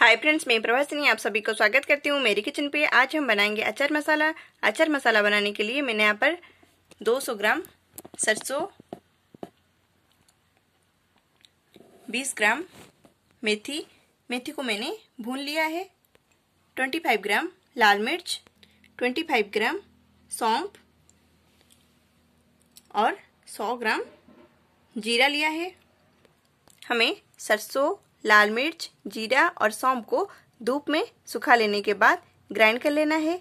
hi friends मैं प्रवासिनी आप सभी को स्वागत करती हूँ मेरी किचन पे आज हम बनाएंगे अचार मसाला अचार मसाला बनाने के लिए मैंने यहाँ पर 200 ग्राम सरसों 20 ग्राम मेथी मेथी को मैंने भून लिया है 25 ग्राम लाल मिर्च 25 ग्राम सौंप और 100 ग्राम जीरा लिया है हमें सरसों लाल मिर्च जीरा और सौंप को धूप में सुखा लेने के बाद ग्राइंड कर लेना है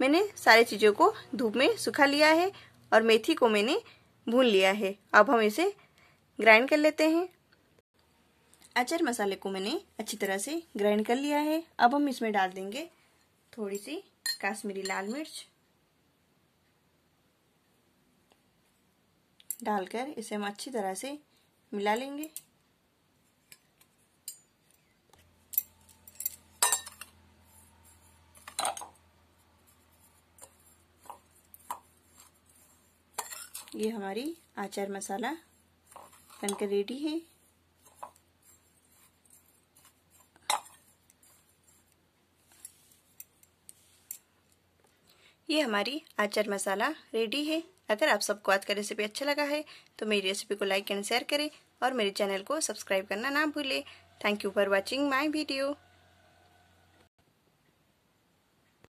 मैंने सारी चीज़ों को धूप में सुखा लिया है और मेथी को मैंने भून लिया है अब हम इसे ग्राइंड कर लेते हैं अचार मसाले को मैंने अच्छी तरह से ग्राइंड कर लिया है अब हम इसमें डाल देंगे थोड़ी सी काश्मीरी लाल मिर्च डालकर इसे हम अच्छी तरह से मिला लेंगे ये हमारी आचार मसाला बनकर रेडी है ये हमारी आचार मसाला रेडी है अगर आप सबको आज का रेसिपी अच्छा लगा है तो मेरी रेसिपी को लाइक एंड शेयर करें और मेरे चैनल को सब्सक्राइब करना ना भूलें thank you for watching my video